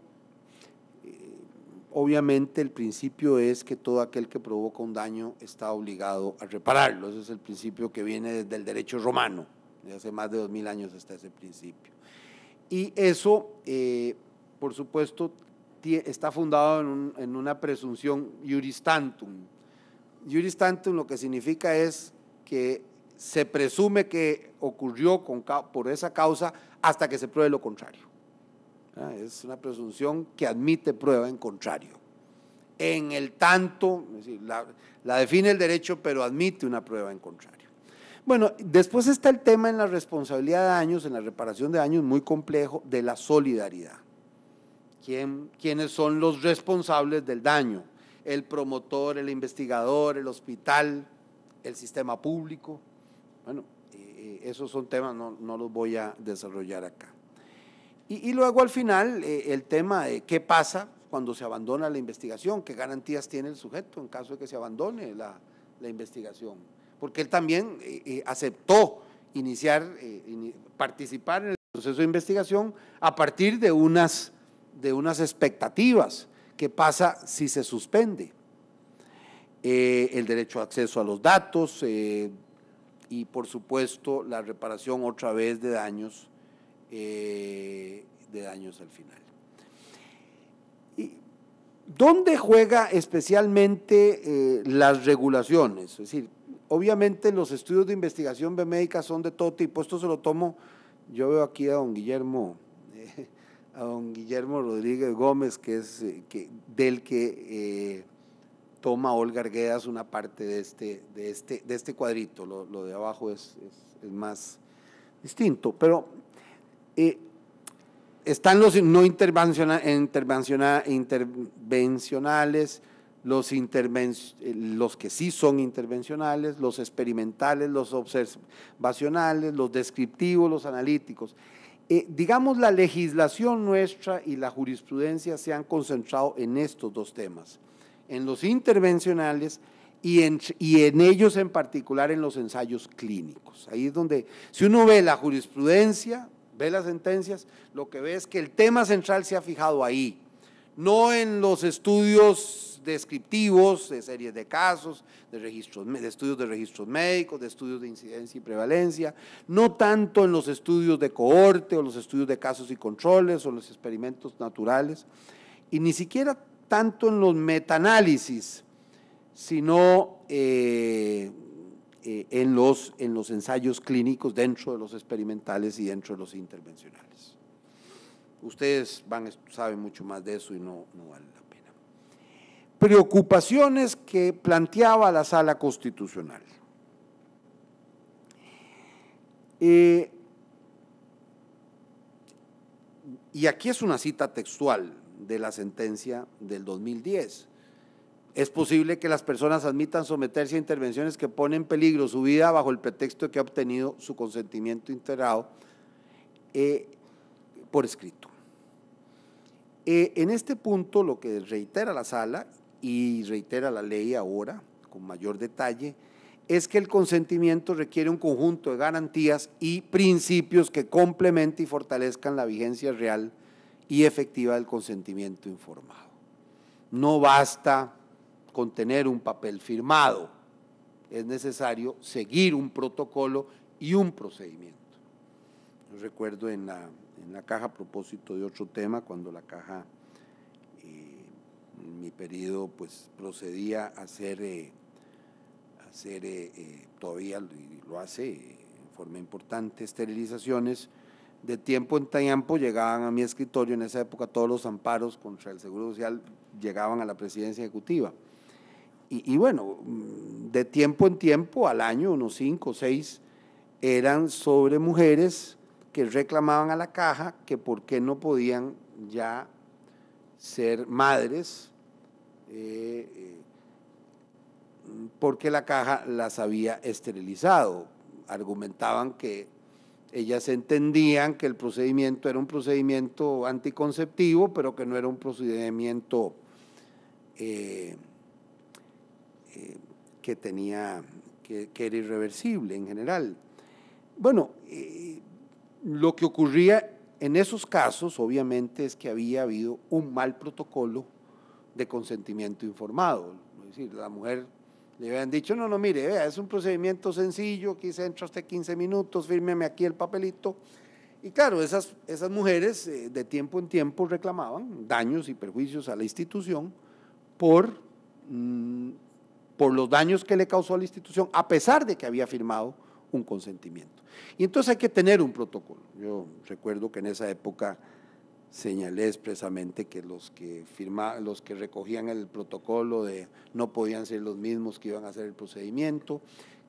obviamente el principio es que todo aquel que provoca un daño está obligado a repararlo. Ese es el principio que viene desde el derecho romano. De hace más de dos mil años está ese principio. Y eso, eh, por supuesto, está fundado en, una presunción juristantum. tantum. tantum lo que significa es que se presume que ocurrió por esa causa hasta que se pruebe lo contrario. Ah, es una presunción que admite prueba en contrario. En el tanto, la, define el derecho, pero admite una prueba en contrario. Bueno, después está el tema en la responsabilidad de daños, en la reparación de daños, muy complejo, de la solidaridad. ¿Quién, ¿Quiénes son los responsables del daño? El promotor, el investigador, el hospital, el sistema público. Bueno, eh, eh, esos son temas, no, no los voy a desarrollar acá. Y, luego al final eh, el tema de qué pasa cuando se abandona la investigación, qué garantías tiene el sujeto en caso de que se abandone la, investigación. Porque él también eh, eh, aceptó iniciar, participar en el proceso de investigación a partir de unas, de unas expectativas. ¿Qué pasa si se suspende? el derecho a acceso a los datos y por supuesto la reparación otra vez de daños eh, de daños al final. ¿Dónde juega especialmente eh, las regulaciones? Es decir, obviamente los estudios de investigación biomédica son de todo tipo. Esto se lo tomo, yo veo aquí a don Guillermo, eh, a don Guillermo Rodríguez Gómez, que es del que toma Olga Arguedas una parte de este, de este, de este cuadrito, lo, de abajo es, es, más distinto. Pero están los no intervencionales, los, que sí son intervencionales, los experimentales, los observacionales, los descriptivos, los analíticos. Eh, digamos, la legislación nuestra y la jurisprudencia se han concentrado en estos dos temas, en los intervencionales y y en ellos en particular en los ensayos clínicos. Ahí es donde, si uno ve la jurisprudencia, ve las sentencias, lo que ve es que el tema central se ha fijado ahí, no en los estudios descriptivos de series de casos, de, registros, de estudios de registros médicos, de estudios de incidencia y prevalencia, no tanto en los estudios de cohorte o los estudios de casos y controles o los experimentos naturales, y ni siquiera tanto en los metaanálisis, sino eh, eh, en, los, en los ensayos clínicos, dentro de los experimentales y dentro de los intervencionales. Ustedes van, saben mucho más de eso y no, vale la pena. Preocupaciones que planteaba la sala constitucional. Eh, y aquí es una cita textual de la sentencia del 2010 es posible que las personas admitan someterse a intervenciones que ponen en peligro su vida bajo el pretexto de que ha obtenido su consentimiento integrado eh, por escrito. Eh, en este punto, lo que reitera la sala y reitera la ley ahora con mayor detalle es que el consentimiento requiere un conjunto de garantías y principios que complementen y fortalezcan la vigencia real y efectiva del consentimiento informado. No basta contener un papel firmado. Es necesario seguir un protocolo y un procedimiento. Yo recuerdo en la, en la caja, a propósito de otro tema, cuando la caja, eh, mi periodo, pues procedía a hacer, hacer eh, eh, todavía lo hace en forma importante, esterilizaciones de tiempo en tiempo llegaban a mi escritorio, en esa época todos los amparos contra el Seguro Social llegaban a la presidencia ejecutiva y, bueno, de tiempo en tiempo, al año, unos cinco o seis, eran sobre mujeres que reclamaban a la caja que por qué no podían ya ser madres, eh, porque la caja las había esterilizado. Argumentaban que ellas entendían que el procedimiento era un procedimiento anticonceptivo, pero que no era un procedimiento... Eh, eh, que tenía, que, era irreversible en general. Bueno, eh, lo que ocurría en esos casos, obviamente, es que había habido un mal protocolo de consentimiento informado. Es decir, la mujer le habían dicho, no, no, mire, vea, es un procedimiento sencillo, aquí se entra hasta 15 minutos, fírmeme aquí el papelito. Y claro, esas, esas mujeres eh, de tiempo en tiempo reclamaban daños y perjuicios a la institución por mm, por los daños que le causó a la institución, a pesar de que había firmado un consentimiento. Y entonces hay que tener un protocolo. Yo recuerdo que en esa época señalé expresamente que los que firma, los que recogían el protocolo de no podían ser los mismos que iban a hacer el procedimiento,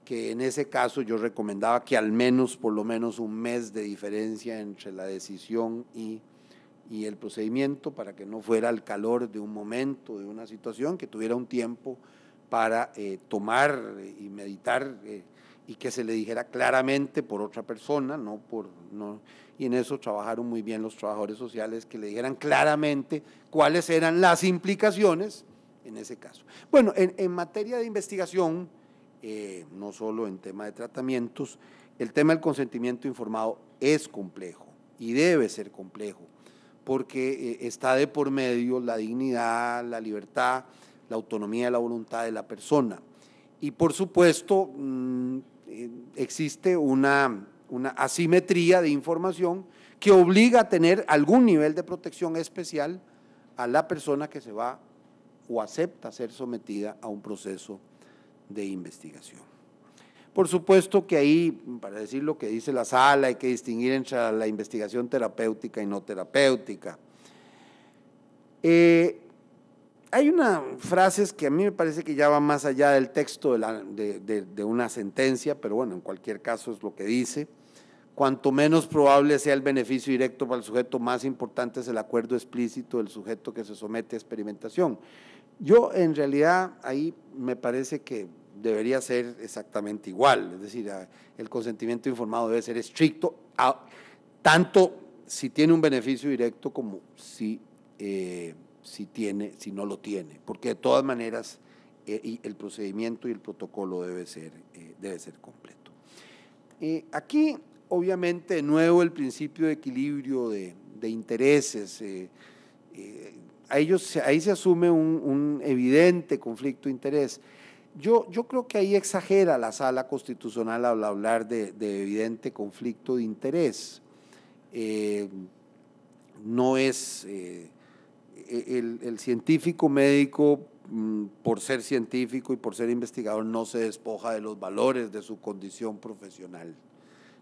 que en ese caso yo recomendaba que al menos por lo menos un mes de diferencia entre la decisión y, y el procedimiento para que no fuera el calor de un momento, de una situación, que tuviera un tiempo para eh, tomar y meditar eh, y que se le dijera claramente por otra persona, y en eso trabajaron muy bien los trabajadores sociales que le dijeran claramente cuáles eran las implicaciones en ese caso. Bueno, en, materia de investigación, eh, no solo en tema de tratamientos, el tema del consentimiento informado es complejo y debe ser complejo, porque está de por medio la dignidad, la libertad la autonomía de la voluntad de la persona. Y por supuesto, mm, eh, existe una, una asimetría de información que obliga a tener algún nivel de protección especial a la persona que se va o acepta ser sometida a un proceso de investigación. Por supuesto que ahí, para decir lo que dice la sala, hay que distinguir entre la investigación terapéutica y no terapéutica. Eh, hay unas frases que a mí me parece que ya va más allá del texto de, una sentencia, pero bueno, en cualquier caso es lo que dice. Cuanto menos probable sea el beneficio directo para el sujeto, más importante es el acuerdo explícito del sujeto que se somete a experimentación. Yo en realidad ahí me parece que debería ser exactamente igual, es decir, el consentimiento informado debe ser estricto, tanto si tiene un beneficio directo como si... Eh, si, tiene, si no lo tiene, porque de todas maneras eh, el procedimiento y el protocolo debe ser, eh, debe ser completo. Eh, aquí, obviamente, de nuevo el principio de equilibrio de, intereses. a ellos, ahí se asume un, evidente conflicto de interés. Yo, yo, creo que ahí exagera la sala constitucional al hablar de, evidente conflicto de interés. no es el, científico médico mm, por ser científico y por ser investigador no se despoja de los valores de su condición profesional.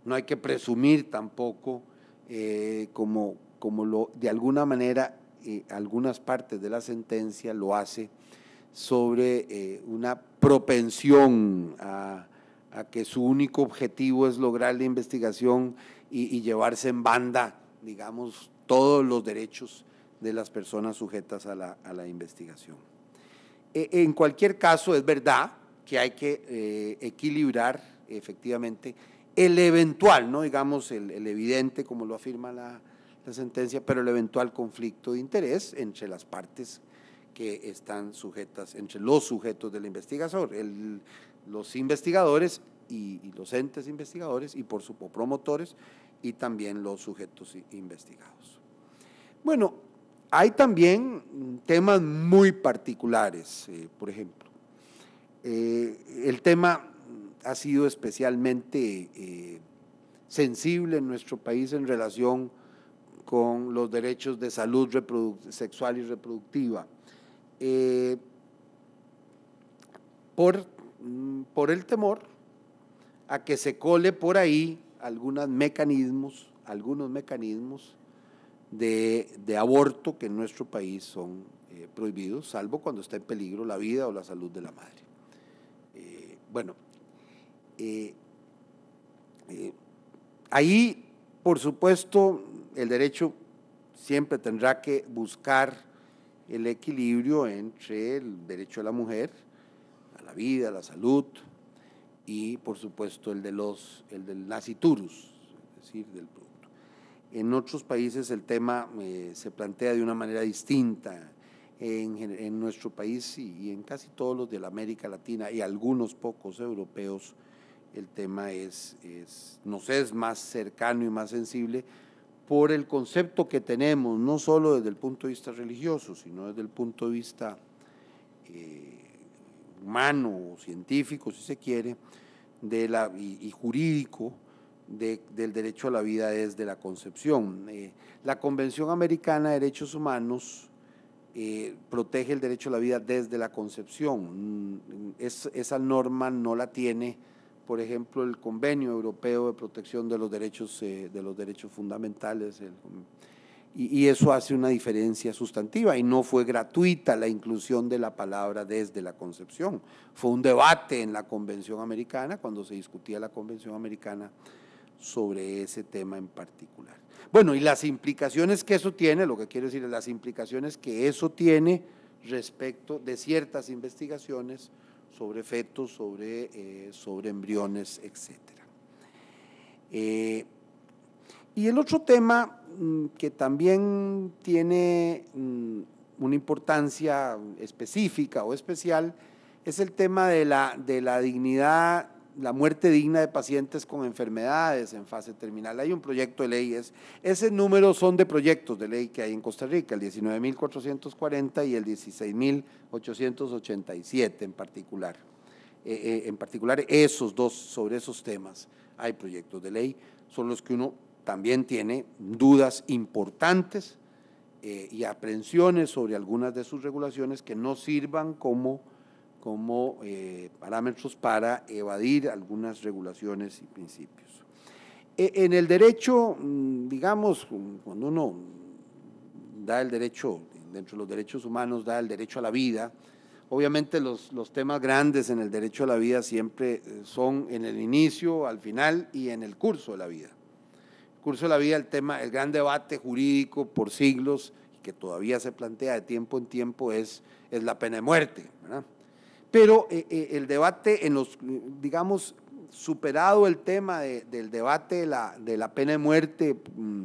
No hay que presumir tampoco eh, como, lo, de alguna manera eh, algunas partes de la sentencia lo hace sobre eh, una propensión a, que su único objetivo es lograr la investigación y, y llevarse en banda, digamos, todos los derechos de las personas sujetas a la, a la investigación. E, en cualquier caso, es verdad que hay que eh, equilibrar efectivamente el eventual, no digamos el, evidente, como lo afirma la, sentencia, pero el eventual conflicto de interés entre las partes que están sujetas, entre los sujetos de la investigación, el, los investigadores y, y, los entes investigadores y por supuesto promotores y también los sujetos investigados. Bueno, hay también temas muy particulares, eh, por ejemplo. Eh, el tema ha sido especialmente eh, sensible en nuestro país en relación con los derechos de salud sexual y reproductiva. por, por el temor a que se cole por ahí algunos mecanismos, algunos mecanismos de, aborto que en nuestro país son eh, prohibidos, salvo cuando está en peligro la vida o la salud de la madre. Eh, bueno, eh, ahí, por supuesto, el derecho siempre tendrá que buscar el equilibrio entre el derecho de la mujer a la vida, a la salud y, por supuesto, el de los, el del naciturus, es decir, del en otros países el tema eh, se plantea de una manera distinta. En, nuestro país y, en casi todos los de la América Latina y algunos pocos europeos, el tema es, nos es más cercano y más sensible por el concepto que tenemos, no solo desde el punto de vista religioso, sino desde el punto de vista eh, humano científico, si se quiere, y jurídico del derecho a la vida desde la concepción. Eh, la Convención Americana de Derechos Humanos eh, protege el derecho a la vida desde la concepción. Mm, esa norma no la tiene, por ejemplo, el Convenio Europeo de Protección de los Derechos, eh, de los derechos Fundamentales. y, y eso hace una diferencia sustantiva y no fue gratuita la inclusión de la palabra desde la concepción. Fue un debate en la Convención Americana, cuando se discutía la Convención Americana sobre ese tema en particular. Bueno, y las implicaciones que eso tiene, lo que quiero decir es las implicaciones que eso tiene respecto de ciertas investigaciones sobre fetos, sobre, eh, sobre embriones, etc. Eh, y el otro tema mm, que también tiene mm, una importancia específica o especial es el tema de la, de la dignidad la muerte digna de pacientes con enfermedades en fase terminal. Hay un proyecto de ley, ese número son de proyectos de ley que hay en Costa Rica, el 19.440 y el 16.887 en particular. Eh, eh, en particular esos dos, sobre esos temas hay proyectos de ley, son los que uno también tiene dudas importantes eh, y aprensiones sobre algunas de sus regulaciones que no sirvan como como eh, parámetros para evadir algunas regulaciones y principios. E, en el derecho, mm, digamos, cuando uno da el derecho, dentro de los derechos humanos, da el derecho a la vida, obviamente los, temas grandes en el derecho a la vida siempre eh, son en el inicio, al final y en el curso de la vida. El curso de la vida, el tema, el gran debate jurídico por siglos que todavía se plantea de tiempo en tiempo es, es la pena de muerte. ¿verdad? Pero eh, eh, el debate en los, digamos, superado el tema del debate de la, de la, pena de muerte mm,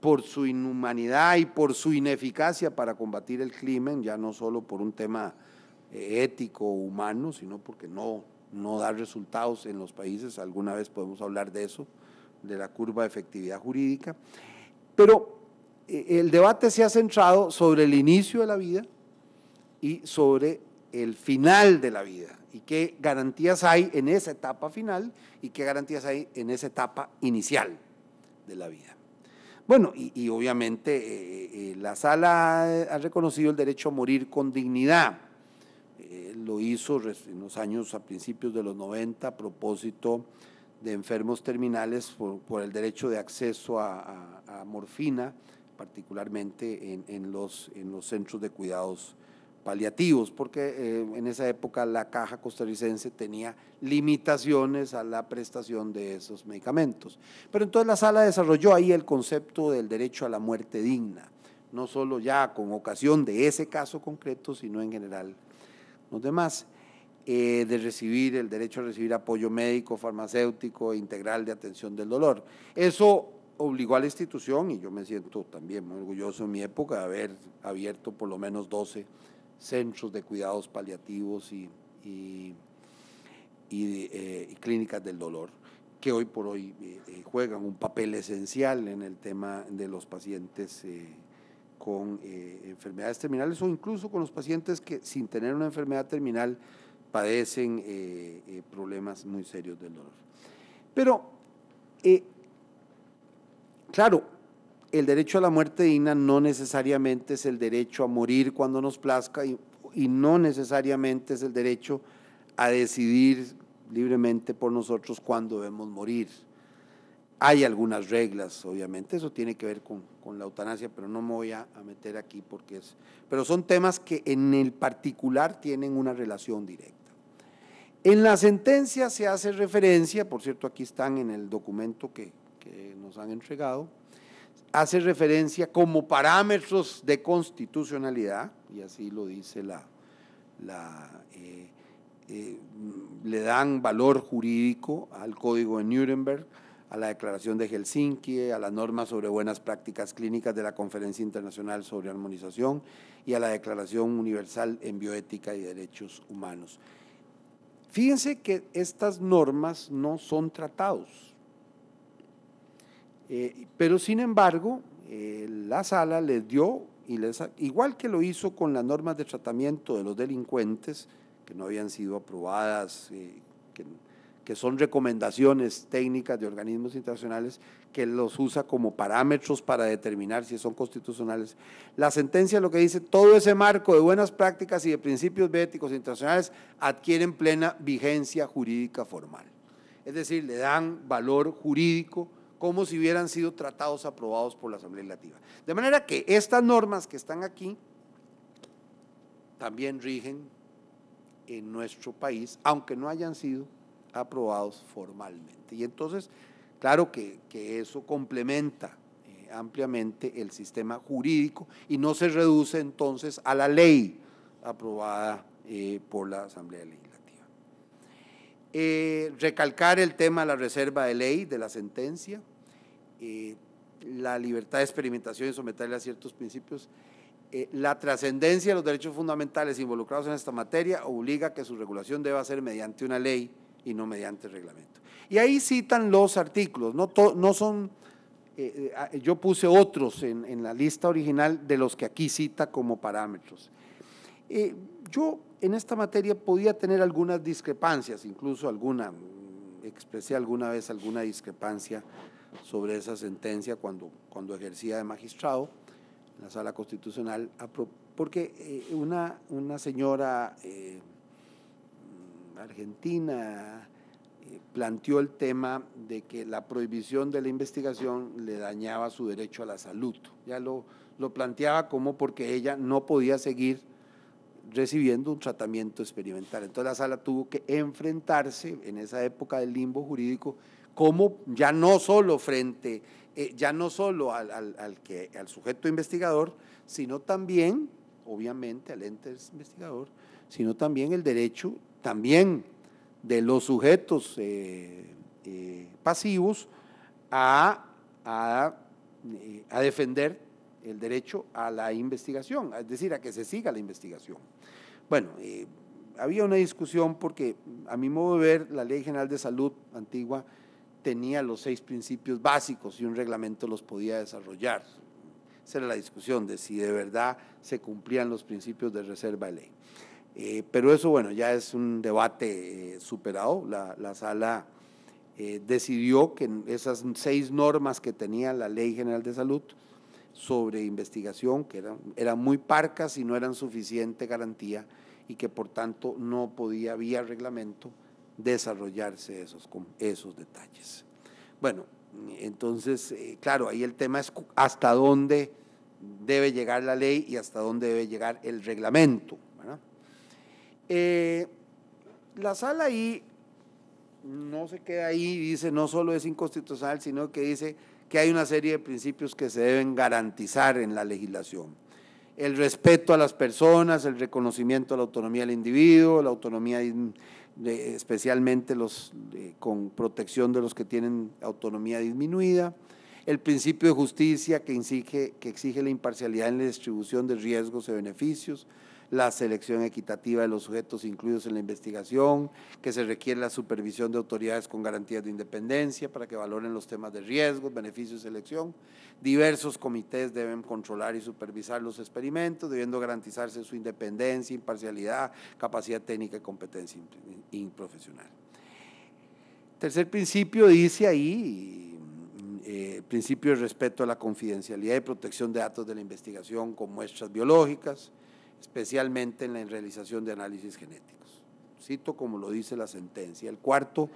por su inhumanidad y por su ineficacia para combatir el crimen, ya no solo por un tema eh, ético o humano, sino porque no, no da resultados en los países, alguna vez podemos hablar de eso, de la curva de efectividad jurídica, pero el debate se ha centrado sobre el inicio de la vida y sobre el final de la vida y qué garantías hay en esa etapa final y qué garantías hay en esa etapa inicial de la vida. Bueno, y, obviamente eh, eh, eh, la sala ha reconocido el derecho a morir con dignidad. lo hizo en los años a principios de los 90 a propósito de enfermos terminales por, el derecho de acceso a, morfina, particularmente en, los, en los centros de cuidados paliativos, porque eh, en esa época la caja costarricense tenía limitaciones a la prestación de esos medicamentos. Pero entonces la sala desarrolló ahí el concepto del derecho a la muerte digna, no solo ya con ocasión de ese caso concreto, sino en general los demás, eh, de recibir el derecho a recibir apoyo médico, farmacéutico, integral de atención del dolor. Eso obligó a la institución, y yo me siento también muy orgulloso en mi época de haber abierto por lo menos 12 centros de cuidados paliativos eh, y, clínicas del dolor, que hoy por hoy eh, eh, juegan un papel esencial en el tema de los pacientes con enfermedades terminales o incluso con los pacientes que sin tener una enfermedad terminal padecen problemas muy serios del dolor. Pero, claro, el derecho a la muerte digna no necesariamente es el derecho a morir cuando nos plazca y, no necesariamente es el derecho a decidir libremente por nosotros cuándo debemos morir. Hay algunas reglas, obviamente, eso tiene que ver con, la eutanasia, pero no me voy a, meter aquí porque es... Pero son temas que en el particular tienen una relación directa. En la sentencia se hace referencia, por cierto, aquí están en el documento que nos han entregado, hace referencia como parámetros de constitucionalidad, y así lo dice la, eh, eh, le dan valor jurídico al Código de Nuremberg, a la Declaración de Helsinki, a las normas sobre buenas prácticas clínicas de la Conferencia Internacional sobre Armonización y a la Declaración Universal en Bioética y Derechos Humanos. Fíjense que estas normas no son tratados, eh, pero sin embargo, eh, la sala les dio, y les, igual que lo hizo con las normas de tratamiento de los delincuentes, que no habían sido aprobadas, eh, que, son recomendaciones técnicas de organismos internacionales que los usa como parámetros para determinar si son constitucionales. La sentencia lo que dice, todo ese marco de buenas prácticas y de principios éticos internacionales adquieren plena vigencia jurídica formal. Es decir, le dan valor jurídico como si hubieran sido tratados aprobados por la Asamblea Legislativa. De manera que estas normas que están aquí también rigen en nuestro país, aunque no hayan sido aprobados formalmente. Y entonces, claro que, eso complementa eh, ampliamente el sistema jurídico y no se reduce entonces a la ley aprobada eh, por la Asamblea Legislativa. Eh, recalcar el tema de la reserva de ley de la sentencia, eh, la libertad de experimentación y someterle a ciertos principios. Eh, la trascendencia de los derechos fundamentales involucrados en esta materia obliga que su regulación deba ser mediante una ley y no mediante reglamento. Y ahí citan los artículos, no, son, eh, ah, yo puse otros en, la lista original de los que aquí cita como parámetros. yo en esta materia podía tener algunas discrepancias, incluso alguna, mm, expresé alguna vez alguna discrepancia sobre esa sentencia cuando, cuando ejercía de magistrado en la sala constitucional, porque eh, una, una señora eh, argentina eh, planteó el tema de que la prohibición de la investigación le dañaba su derecho a la salud. Ya lo, lo planteaba como porque ella no podía seguir recibiendo un tratamiento experimental. Entonces la sala tuvo que enfrentarse en esa época del limbo jurídico como ya no solo frente, eh, ya no solo al, que, al sujeto investigador, sino también, obviamente, al ente investigador, sino también el derecho, también de los sujetos eh, eh, pasivos a, defender el derecho a la investigación, es decir, a que se siga la investigación. Bueno, había una discusión porque, a mi modo de ver, la Ley General de Salud antigua tenía los seis principios básicos y un reglamento los podía desarrollar. Esa era la discusión de si de verdad se cumplían los principios de reserva de ley. Eh, pero eso, bueno, ya es un debate eh, superado. La, sala eh, decidió que esas seis normas que tenía la Ley General de Salud sobre investigación, que eran, eran muy parcas y no eran suficiente garantía y que por tanto no podía, vía reglamento, desarrollarse esos, esos detalles. Bueno, entonces, eh, claro, ahí el tema es hasta dónde debe llegar la ley y hasta dónde debe llegar el reglamento. Eh, la sala ahí no se queda ahí, dice no solo es inconstitucional, sino que dice que hay una serie de principios que se deben garantizar en la legislación. El respeto a las personas, el reconocimiento a la autonomía del individuo, la autonomía especialmente los con protección de los que tienen autonomía disminuida, el principio de justicia que que exige la imparcialidad en la distribución de riesgos y beneficios, la selección equitativa de los sujetos incluidos en la investigación, que se requiere la supervisión de autoridades con garantías de independencia para que valoren los temas de riesgos, beneficios y selección. Diversos comités deben controlar y supervisar los experimentos, debiendo garantizarse su independencia, imparcialidad, capacidad técnica y competencia profesional. Tercer principio dice ahí, el eh, principio de respeto a la confidencialidad y protección de datos de la investigación con muestras biológicas, especialmente en la realización de análisis genéticos. Cito como lo dice la sentencia. El cuarto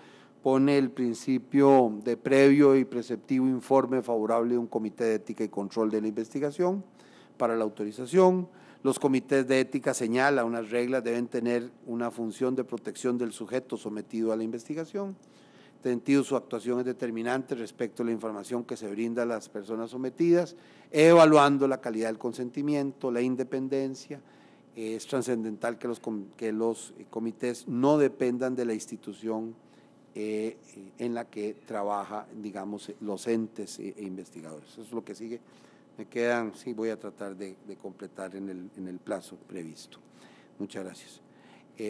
pone el principio de previo y preceptivo informe favorable de un comité de ética y control de la investigación para la autorización. Los comités de ética señala unas reglas deben tener una función de protección del sujeto sometido a la investigación. En este sentido, su actuación es determinante respecto a la información que se brinda a las personas sometidas, evaluando la calidad del consentimiento, la independencia, es trascendental que los, que los eh, comités no dependan de la institución eh, en la que trabaja, digamos, eh, los entes e, investigadores. Eso es lo que sigue. Me quedan, sí, voy a tratar de, completar en el, en el, plazo previsto. Muchas gracias.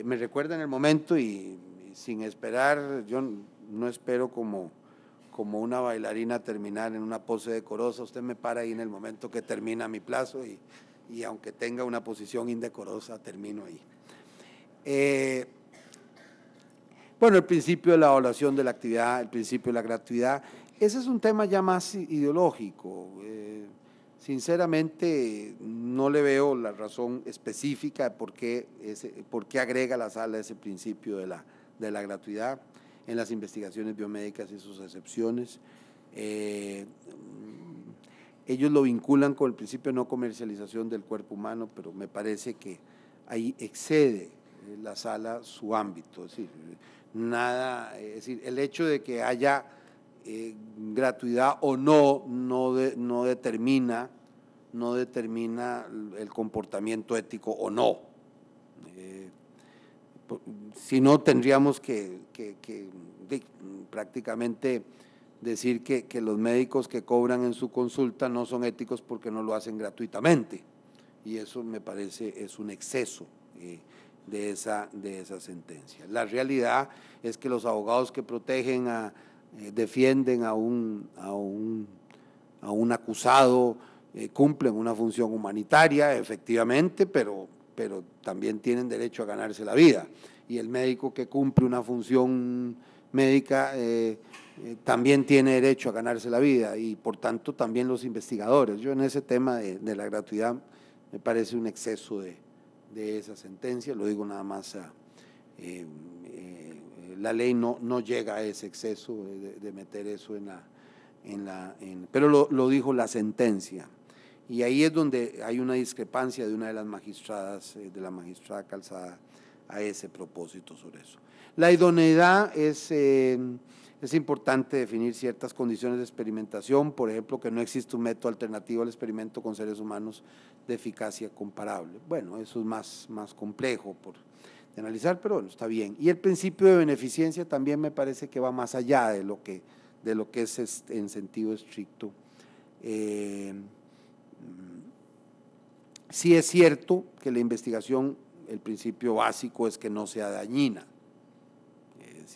me recuerda en el momento y, sin esperar, yo no espero como como una bailarina terminar en una pose decorosa, usted me para ahí en el momento que termina mi plazo y y aunque tenga una posición indecorosa, termino ahí. Eh, bueno, el principio de la evaluación de la actividad, el principio de la gratuidad, ese es un tema ya más ideológico. Eh, sinceramente, no le veo la razón específica de por qué, agrega la sala ese principio de la, de la gratuidad en las investigaciones biomédicas y sus excepciones. Eh, ellos lo vinculan con el principio de no comercialización del cuerpo humano, pero me parece que ahí excede eh, la sala su ámbito. Es decir, nada, es decir, el hecho de que haya eh, gratuidad o no, no, no determina no determina el comportamiento ético o no. Eh, si no, tendríamos que, que, prácticamente decir que, los médicos que cobran en su consulta no son éticos porque no lo hacen gratuitamente. Y eso me parece es un exceso eh, de, esa, de esa sentencia. La realidad es que los abogados que protegen, a, eh, defienden a un, a un, acusado, eh, cumplen una función humanitaria, efectivamente, pero, pero también tienen derecho a ganarse la vida. Y el médico que cumple una función médica eh, eh, también tiene derecho a ganarse la vida y por tanto también los investigadores. Yo en ese tema de, la gratuidad me parece un exceso de, esa sentencia, lo digo nada más eh, la ley no, no llega a ese exceso de, meter eso en la... En la pero lo dijo la sentencia. Y ahí es donde hay una discrepancia de una de las magistradas, de la magistrada Calzada, a ese propósito sobre eso. La idoneidad es, eh, es importante definir ciertas condiciones de experimentación, por ejemplo, que no existe un método alternativo al experimento con seres humanos de eficacia comparable. Bueno, eso es más, más complejo por, de analizar, pero bueno, está bien. Y el principio de beneficencia también me parece que va más allá de lo que, de lo que es en sentido estricto. Si eh, mm, sí es cierto que la investigación, el principio básico es que no sea dañina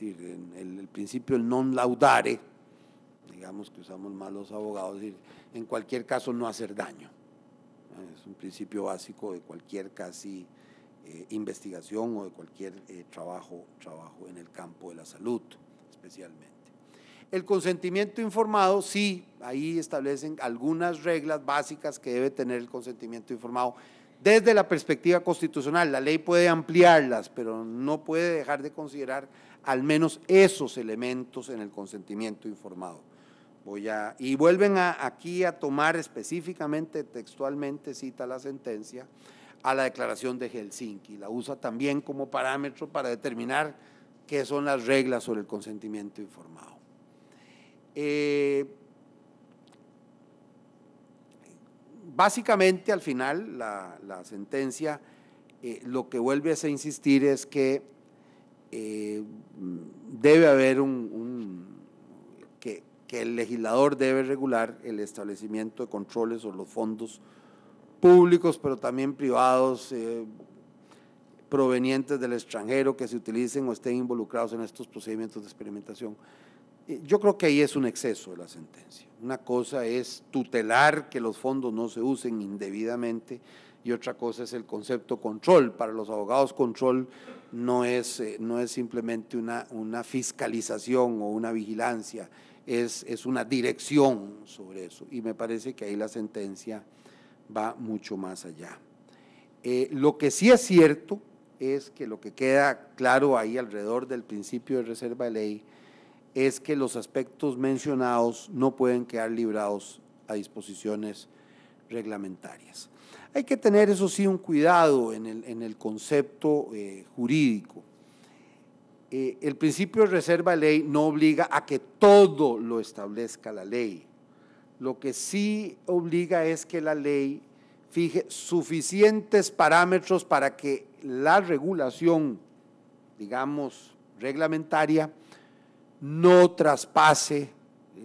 decir, el, principio el non laudare, digamos que usamos malos los abogados, decir, en cualquier caso no hacer daño. Es un principio básico de cualquier casi eh, investigación o de cualquier eh, trabajo, trabajo en el campo de la salud, especialmente. El consentimiento informado, sí, ahí establecen algunas reglas básicas que debe tener el consentimiento informado desde la perspectiva constitucional. La ley puede ampliarlas, pero no puede dejar de considerar al menos esos elementos en el consentimiento informado. y vuelven aquí a tomar específicamente, textualmente cita la sentencia, a la declaración de Helsinki. La usa también como parámetro para determinar qué son las reglas sobre el consentimiento informado. Eh, básicamente, al final, la, sentencia eh, lo que vuelve a insistir es que eh, debe haber un, que, el legislador debe regular el establecimiento de controles o los fondos públicos, pero también privados, eh, provenientes del extranjero, que se utilicen o estén involucrados en estos procedimientos de experimentación. Eh, yo creo que ahí es un exceso de la sentencia. Una cosa es tutelar que los fondos no se usen indebidamente, y otra cosa es el concepto control. Para los abogados control no es, eh, simplemente una, fiscalización o una vigilancia, es, una dirección sobre eso. Y me parece que ahí la sentencia va mucho más allá. Eh, lo que sí es cierto es que lo que queda claro ahí alrededor del principio de reserva de ley es que los aspectos mencionados no pueden quedar librados a disposiciones reglamentarias. Hay que tener, eso sí, un cuidado en el, concepto eh, jurídico. Eh, el principio de reserva de ley no obliga a que todo lo establezca la ley. Lo que sí obliga es que la ley fije suficientes parámetros para que la regulación, digamos, reglamentaria, no traspase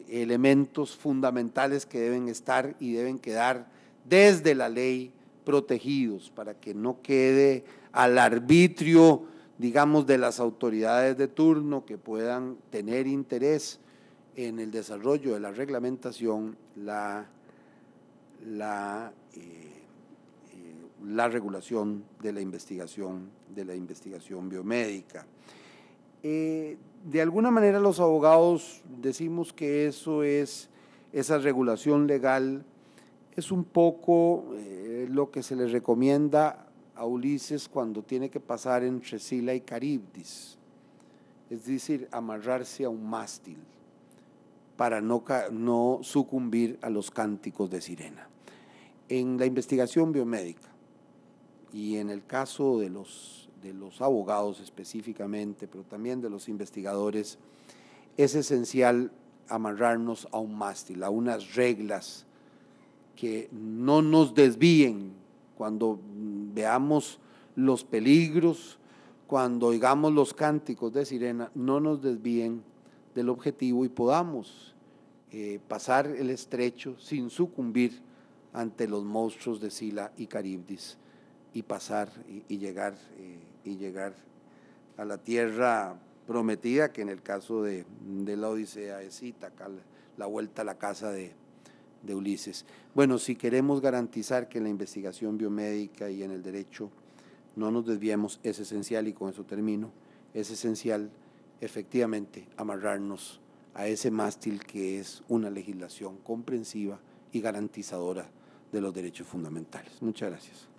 elementos fundamentales que deben estar y deben quedar desde la ley protegidos para que no quede al arbitrio, digamos, de las autoridades de turno que puedan tener interés en el desarrollo de la reglamentación, la, la, eh, eh, la regulación de la investigación, de la investigación biomédica. Eh, de alguna manera los abogados decimos que eso es, esa regulación legal es un poco lo que se le recomienda a Ulises cuando tiene que pasar entre Sila y Caribdis, es decir, amarrarse a un mástil para no, no sucumbir a los cánticos de sirena. En la investigación biomédica y en el caso de los, de los abogados específicamente, pero también de los investigadores, es esencial amarrarnos a un mástil, a unas reglas que no nos desvíen cuando veamos los peligros, cuando oigamos los cánticos de sirena, no nos desvíen del objetivo y podamos eh, pasar el estrecho sin sucumbir ante los monstruos de Sila y Caribdis y pasar y, llegar, eh, y llegar a la tierra prometida, que en el caso de, la Odisea es la vuelta a la casa de, de Ulises. Bueno, si queremos garantizar que en la investigación biomédica y en el derecho no nos desviemos, es esencial, y con eso termino, es esencial efectivamente amarrarnos a ese mástil que es una legislación comprensiva y garantizadora de los derechos fundamentales. Muchas gracias.